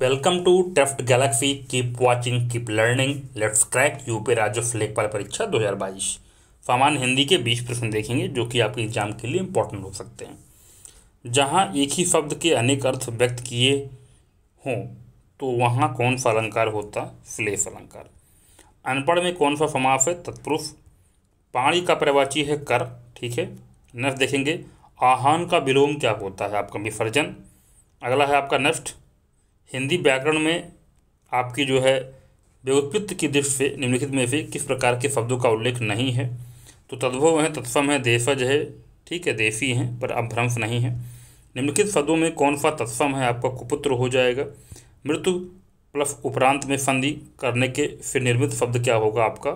welcome to Teft Galaxy keep watching keep learning let's crack UP राज्य लेखपाल परीक्षा 2022 सामान्य हिंदी के 20 प्रश्न देखेंगे जो कि आपके एग्जाम के लिए इंपॉर्टेंट हो सकते हैं जहां एक ही शब्द के अनेक अर्थ व्यक्त किए हों तो वहां कौन सा अलंकार होता फ्लेस अलंकार अनपढ़ में कौन सा समास है तत्पुरुष पाणी का प्रवाची है कर ठीक है नेक्स्ट देखेंगे आहान का विलोम क्या होता है आपका विसर्जन अगला है आपका नष्ट हिंदी व्याकरण में आपकी जो है व्युत्पत्ति की दृष्टि से निम्नलिखित में से किस प्रकार के शब्दों का उल्लेख नहीं है तो तद्भव है तत्सम है देशज है ठीक है देसी हैं पर अब भ्रंश नहीं है निम्नलिखित शब्दों में कौन सा तत्सम है आपका कुपुत्र हो जाएगा मृत्यु प्लस उपरांत में संधि करने के फिर निर्मित शब्द क्या होगा आपका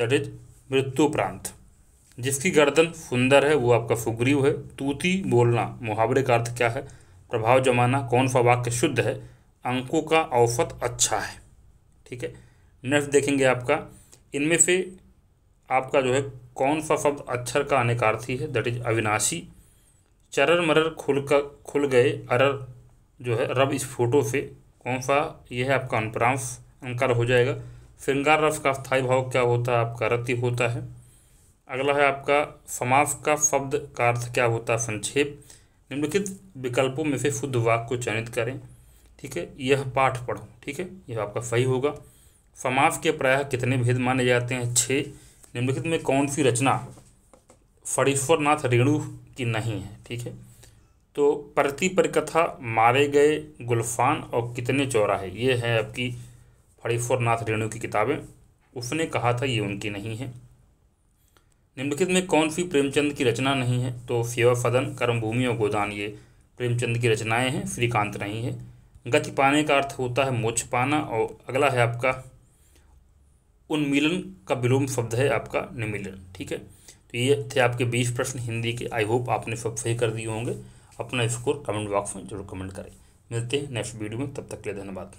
दैट इज मृत्युपरांत जिसकी गर्दन सुंदर है वो आपका सुग्रीव है तूती बोलना मुहावरे का अर्थ क्या है प्रभाव जमाना कौन सा वाक्य शुद्ध है अंकों का औसत अच्छा है ठीक है नेक्स्ट देखेंगे आपका इनमें से आपका जो है कौन सा शब्द अक्षर का अनेकार्थी है दैट इज अविनाशी चरर मरर खुल का खुल गए अरर जो है रब इस फोटो से कौन सा यह है आपका अनुप्रांश अंकार हो जाएगा श्रृंगार रस का स्थायी भाव क्या होता है आपका रति होता है अगला है आपका समास का शब्द का अर्थ क्या होता है संक्षेप निम्नलिखित विकल्पों में से शुद्ध वाक्य को चयनित करें ठीक है यह पाठ पढ़ो ठीक है यह आपका सही होगा समास के प्रायः कितने भेद माने जाते हैं छः निम्नलिखित में कौन सी रचना फरीश्वरनाथ रेणु की नहीं है ठीक है तो प्रति परिकथा मारे गए गुलफान और कितने चौराहे ये है आपकी फरीश्वरनाथ रेणु की किताबें उसने कहा था ये उनकी नहीं है निम्नलिखित में कौन सी प्रेमचंद की रचना नहीं है तो सेवा सदन कर्मभूमि और गोदान ये प्रेमचंद की रचनाएं हैं श्रीकांत नहीं है गति पाने का अर्थ होता है मोक्ष पाना और अगला है आपका उन्मिलन का विलोम शब्द है आपका निमिलन ठीक है तो ये थे आपके बीस प्रश्न हिंदी के आई होप आपने सब सही कर दिए होंगे अपना स्कोर कमेंट बॉक्स में जरूर कमेंट करें मिलते हैं नेक्स्ट वीडियो में तब तक के लिए धन्यवाद